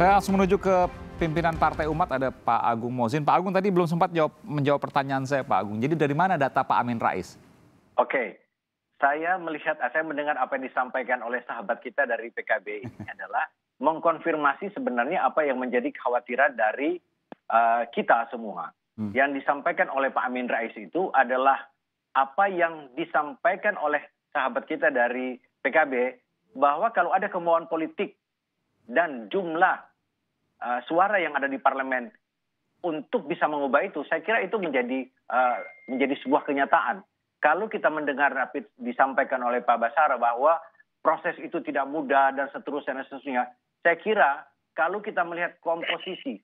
Saya langsung menuju ke pimpinan Partai Umat ada Pak Agung Mozin. Pak Agung tadi belum sempat jawab, menjawab pertanyaan saya Pak Agung. Jadi dari mana data Pak Amin Rais? Oke, okay. saya melihat, saya mendengar apa yang disampaikan oleh sahabat kita dari PKB ini adalah mengkonfirmasi sebenarnya apa yang menjadi kekhawatiran dari uh, kita semua. Hmm. Yang disampaikan oleh Pak Amin Rais itu adalah apa yang disampaikan oleh sahabat kita dari PKB bahwa kalau ada kemauan politik dan jumlah uh, suara yang ada di parlemen untuk bisa mengubah itu, saya kira itu menjadi uh, menjadi sebuah kenyataan. Kalau kita mendengar rapid disampaikan oleh Pak Basara bahwa proses itu tidak mudah dan seterusnya dan seterusnya, saya kira kalau kita melihat komposisi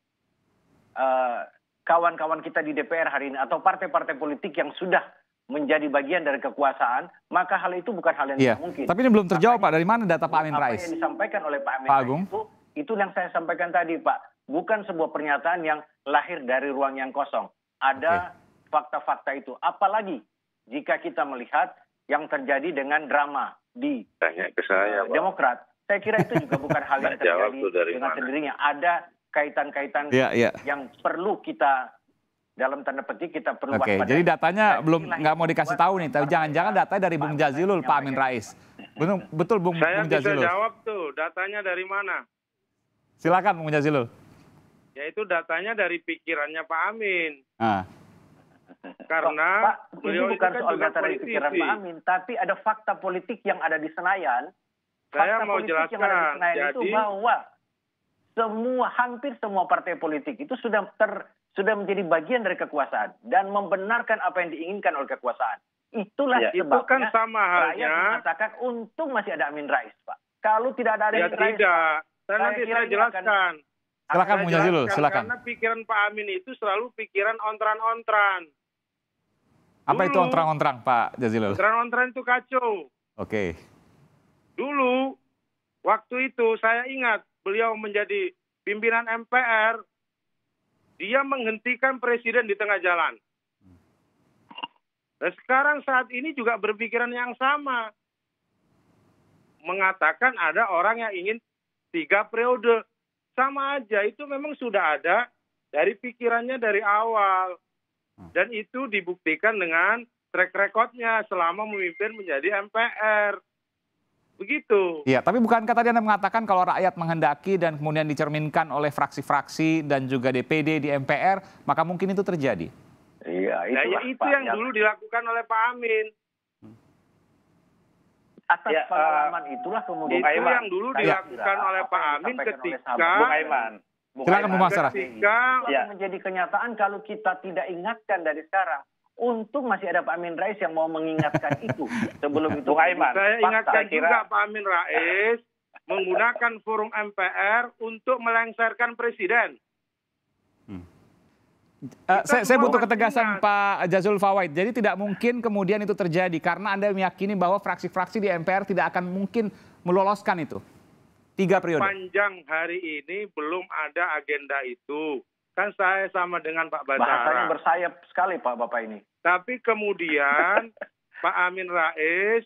eh, kawan-kawan uh, kita di DPR hari ini atau partai-partai politik yang sudah menjadi bagian dari kekuasaan, maka hal itu bukan hal yang yeah. mungkin. Tapi ini belum terjawab Pak, dari mana data Pak Amin Rais? Apa yang disampaikan oleh Pak Amin Pak Agung. itu itu yang saya sampaikan tadi, Pak. Bukan sebuah pernyataan yang lahir dari ruang yang kosong. Ada fakta fakta-fakta itu. Apalagi jika kita melihat yang terjadi dengan drama di ke saya, uh, Demokrat. Saya kira itu juga bukan hal yang terjadi dengan mana? sendirinya. Ada kaitan-kaitan yeah, yeah. yang perlu kita dalam tanda petik kita perlu Oke, okay, jadi datanya nah, belum nggak mau dikasih tahu nih, tapi jangan-jangan datanya dari Bung Jazilul, Pak Amin Rais. Betul, betul Bung, Bung Jazilul. Saya bisa jawab tuh, datanya dari mana? Silakan Bung Jazilul. Ya, itu datanya dari pikirannya Pak Amin. Ah. Karena Pak, ini bukan kan soal data dari pikiran Pak Amin, tapi ada fakta politik yang ada di Senayan. Saya fakta mau politik jelaskan. Yang ada di Senayan Jadi, itu bahwa semua hampir semua partai politik itu sudah ter sudah menjadi bagian dari kekuasaan dan membenarkan apa yang diinginkan oleh kekuasaan. Itulah ya, sebabnya itu kan sama halnya mengatakan untung masih ada Amin Rais, Pak. Kalau tidak ada Amin ya, Rais, tidak. Saya nanti saya jelaskan. Silakan Bung Jazilul, silakan. Karena pikiran Pak Amin itu selalu pikiran ontran-ontran. Apa itu ontran-ontran, Pak Jazilul? Ontran-ontran itu kacau. Oke. Dulu waktu itu saya ingat beliau menjadi pimpinan MPR, dia menghentikan presiden di tengah jalan. Dan sekarang saat ini juga berpikiran yang sama. Mengatakan ada orang yang ingin tiga periode sama aja itu memang sudah ada dari pikirannya dari awal hmm. dan itu dibuktikan dengan track recordnya selama memimpin menjadi MPR begitu. Iya, tapi bukankah tadi Anda mengatakan kalau rakyat menghendaki dan kemudian dicerminkan oleh fraksi-fraksi dan juga DPD di MPR, maka mungkin itu terjadi? Iya, nah, ya itu yang dulu dilakukan oleh Pak Amin atas ya, eh, pengalaman uh, itulah kemudian itu Aiman. yang dulu saya dilakukan oleh Pak Amin ketika Bung Aiman. Bung Silakan Ketika ya. menjadi kenyataan kalau kita tidak ingatkan dari sekarang. Untung masih ada Pak Amin Rais yang mau mengingatkan itu sebelum itu. Bung Aiman, saya ingatkan juga kira... juga Pak Amin Rais menggunakan forum MPR untuk melengsarkan presiden. Eh, saya, saya butuh ketegasan Pak Jazul Fawait. Jadi tidak mungkin kemudian itu terjadi karena Anda meyakini bahwa fraksi-fraksi di MPR tidak akan mungkin meloloskan itu. Tiga periode. Panjang hari ini belum ada agenda itu. Kan saya sama dengan Pak Batara. Bahasanya bersayap sekali Pak Bapak ini. Tapi kemudian Pak Amin Rais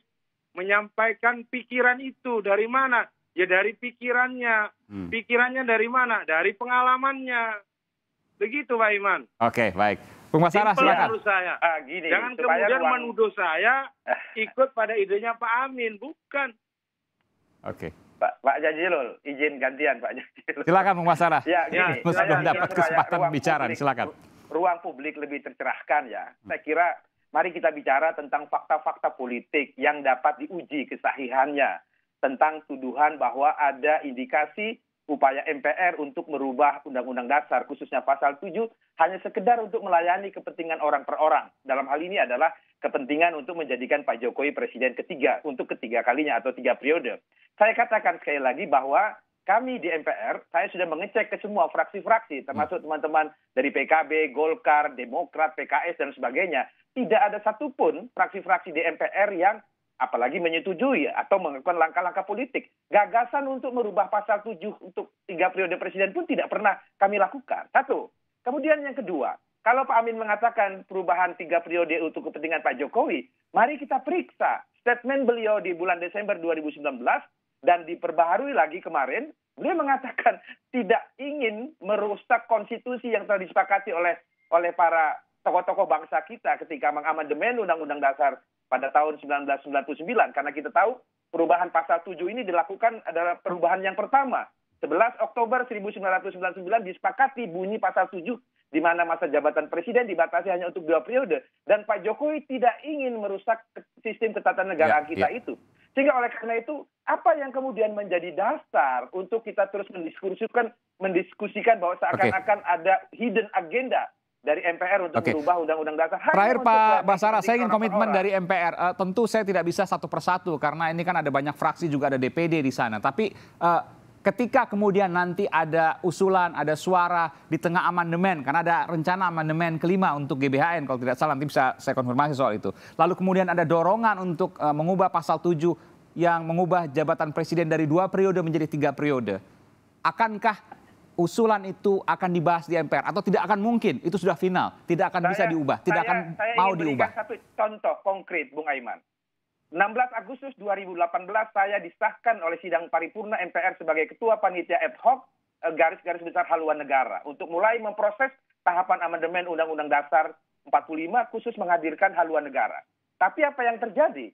menyampaikan pikiran itu dari mana? Ya dari pikirannya. Hmm. Pikirannya dari mana? Dari pengalamannya Begitu Pak Iman. Oke, baik. Bung Basarah silakan. Saya. Ah, gini, Jangan kemudian ruang... menuduh saya ikut pada idenya Pak Amin, bukan. Oke. Okay. Pak, Pak Jajilul, izin gantian Pak Jajilul. Silakan Bung Basarah. Ya, gini, ya, dapat kesempatan ruang bicara, publik, silakan. Ruang publik lebih tercerahkan ya. Hmm. Saya kira mari kita bicara tentang fakta-fakta politik yang dapat diuji kesahihannya tentang tuduhan bahwa ada indikasi upaya MPR untuk merubah Undang-Undang Dasar khususnya pasal 7 hanya sekedar untuk melayani kepentingan orang per orang. Dalam hal ini adalah kepentingan untuk menjadikan Pak Jokowi presiden ketiga untuk ketiga kalinya atau tiga periode. Saya katakan sekali lagi bahwa kami di MPR, saya sudah mengecek ke semua fraksi-fraksi, termasuk teman-teman dari PKB, Golkar, Demokrat, PKS, dan sebagainya. Tidak ada satupun fraksi-fraksi di MPR yang apalagi menyetujui atau melakukan langkah-langkah politik. Gagasan untuk merubah pasal 7 untuk tiga periode presiden pun tidak pernah kami lakukan. Satu. Kemudian yang kedua, kalau Pak Amin mengatakan perubahan tiga periode untuk kepentingan Pak Jokowi, mari kita periksa statement beliau di bulan Desember 2019 dan diperbaharui lagi kemarin, beliau mengatakan tidak ingin merusak konstitusi yang telah disepakati oleh oleh para tokoh-tokoh bangsa kita ketika mengamandemen Undang-Undang Dasar pada tahun 1999 karena kita tahu perubahan pasal 7 ini dilakukan adalah perubahan yang pertama 11 Oktober 1999 disepakati bunyi pasal 7 di mana masa jabatan presiden dibatasi hanya untuk dua periode dan Pak Jokowi tidak ingin merusak sistem ketatanegaraan ya, kita ya. itu. Sehingga oleh karena itu apa yang kemudian menjadi dasar untuk kita terus mendiskusikan mendiskusikan bahwa seakan-akan okay. ada hidden agenda dari MPR untuk okay. merubah undang-undang dasar. Terakhir Pak Basara, saya ingin komitmen orang. dari MPR. Uh, eh, tentu saya tidak bisa satu persatu karena ini kan ada banyak fraksi juga ada DPD di sana. Tapi uh, ketika kemudian nanti ada usulan, ada suara di tengah amandemen, karena ada rencana amandemen kelima untuk GBHN kalau tidak salah nanti bisa saya konfirmasi soal itu. Lalu kemudian ada dorongan untuk uh, mengubah pasal 7 yang mengubah jabatan presiden dari dua periode menjadi tiga periode. Akankah usulan itu akan dibahas di MPR atau tidak akan mungkin itu sudah final tidak akan saya, bisa diubah tidak saya, akan saya mau diubah satu contoh konkret Bung Aiman 16 Agustus 2018 saya disahkan oleh sidang paripurna MPR sebagai ketua panitia ad hoc eh, garis-garis besar haluan negara untuk mulai memproses tahapan amandemen Undang-Undang Dasar 45 khusus menghadirkan haluan negara. Tapi apa yang terjadi?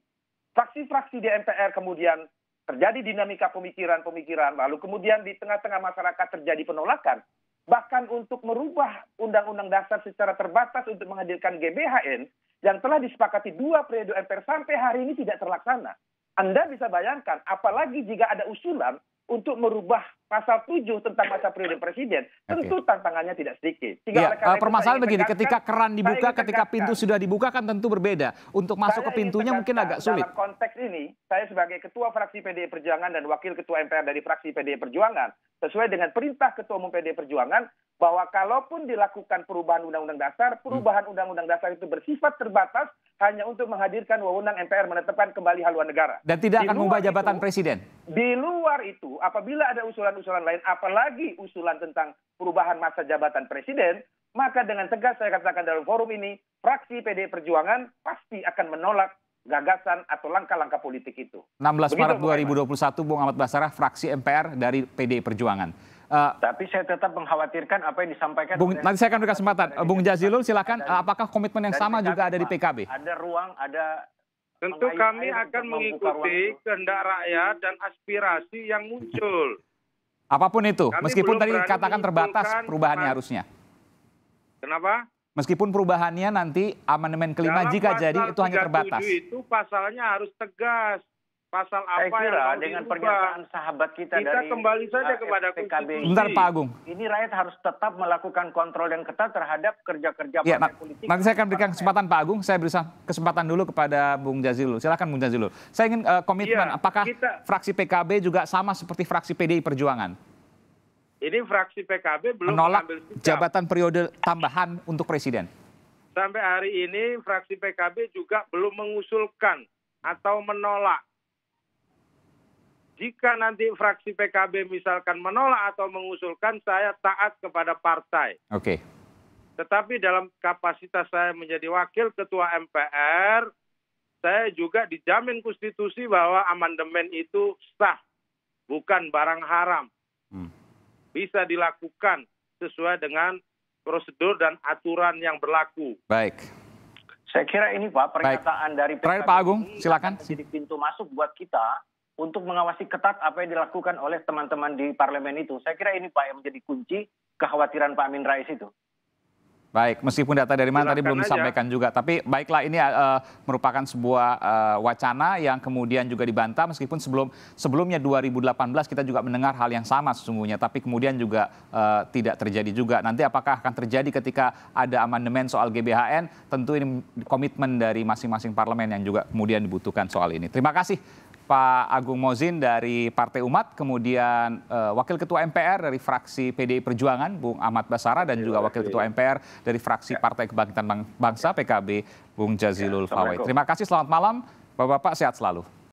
Fraksi-fraksi di MPR kemudian terjadi dinamika pemikiran-pemikiran, lalu kemudian di tengah-tengah masyarakat terjadi penolakan, bahkan untuk merubah Undang-Undang Dasar secara terbatas untuk menghadirkan GBHN yang telah disepakati dua periode MPR sampai hari ini tidak terlaksana. Anda bisa bayangkan, apalagi jika ada usulan untuk merubah pasal 7 tentang masa periode presiden tentu tantangannya tidak sedikit. ya, permasalahan begini, ketika keran dibuka, ketika pintu sudah dibuka kan tentu berbeda. Untuk masuk ke pintunya mungkin agak sulit. Dalam konteks ini, saya sebagai ketua fraksi PDI Perjuangan dan wakil ketua MPR dari fraksi PDI Perjuangan sesuai dengan perintah Ketua Umum PD Perjuangan bahwa kalaupun dilakukan perubahan Undang-Undang Dasar, hmm. perubahan Undang-Undang Dasar itu bersifat terbatas hanya untuk menghadirkan wewenang MPR menetapkan kembali haluan negara. Dan tidak akan mengubah jabatan itu, presiden? Di luar itu, apabila ada usulan-usulan lain, apalagi usulan tentang perubahan masa jabatan presiden, maka dengan tegas saya katakan dalam forum ini, fraksi PD Perjuangan pasti akan menolak gagasan atau langkah-langkah politik itu. 16 Begitu, Maret 2021, Bung Ahmad Basarah, fraksi MPR dari PD Perjuangan. Uh, Tapi saya tetap mengkhawatirkan apa yang disampaikan. Bung, nanti saya akan berikan kesempatan. Bung Jazilul, silakan. Dari, apakah komitmen yang sama PKB, juga ada di PKB? Ada ruang, ada. Tentu kami akan mengikuti kehendak rakyat dan aspirasi yang muncul. Apapun itu, kami meskipun tadi dikatakan terbatas perubahannya harusnya. Kenapa? Meskipun perubahannya nanti amandemen kelima Dalam jika jadi itu hanya terbatas. itu pasalnya harus tegas. Pasal apa Saya kira yang dengan diubah. pernyataan sahabat kita, kita dari kembali saja eh, kepada PKB. Bentar Pak Agung. Ini rakyat harus tetap melakukan kontrol yang ketat terhadap kerja-kerja ya, partai nah, politik. Nanti saya akan berikan kesempatan Pak Agung. Saya beri kesempatan dulu kepada Bung Jazilul. Silakan Bung Jazilul. Saya ingin uh, komitmen. Ya, apakah kita... fraksi PKB juga sama seperti fraksi PDI Perjuangan? Ini fraksi PKB belum menolak jabatan periode tambahan untuk presiden. Sampai hari ini fraksi PKB juga belum mengusulkan atau menolak. Jika nanti fraksi PKB misalkan menolak atau mengusulkan, saya taat kepada partai. Oke. Okay. Tetapi dalam kapasitas saya menjadi wakil ketua MPR, saya juga dijamin konstitusi bahwa amandemen itu sah, bukan barang haram. Hmm bisa dilakukan sesuai dengan prosedur dan aturan yang berlaku. Baik. Saya kira ini Pak pernyataan dari Pak Agung, silakan. Jadi pintu masuk buat kita untuk mengawasi ketat apa yang dilakukan oleh teman-teman di parlemen itu. Saya kira ini Pak yang menjadi kunci kekhawatiran Pak Amin Rais itu. Baik, meskipun data dari mana Silahkan tadi belum disampaikan aja. juga, tapi baiklah ini uh, merupakan sebuah uh, wacana yang kemudian juga dibantah meskipun sebelum sebelumnya 2018 kita juga mendengar hal yang sama sesungguhnya, tapi kemudian juga uh, tidak terjadi juga. Nanti apakah akan terjadi ketika ada amandemen soal GBHN? Tentu ini komitmen dari masing-masing parlemen yang juga kemudian dibutuhkan soal ini. Terima kasih Pak Agung Mozin dari Partai Umat, kemudian uh, Wakil Ketua MPR dari fraksi PDI Perjuangan, Bung Ahmad Basara, dan juga iya, Wakil iya. Ketua MPR dari fraksi ya. Partai Kebangkitan Bangsa PKB, Bung ya, Jazilul fawait Terima kasih, selamat malam. Bapak-bapak sehat selalu.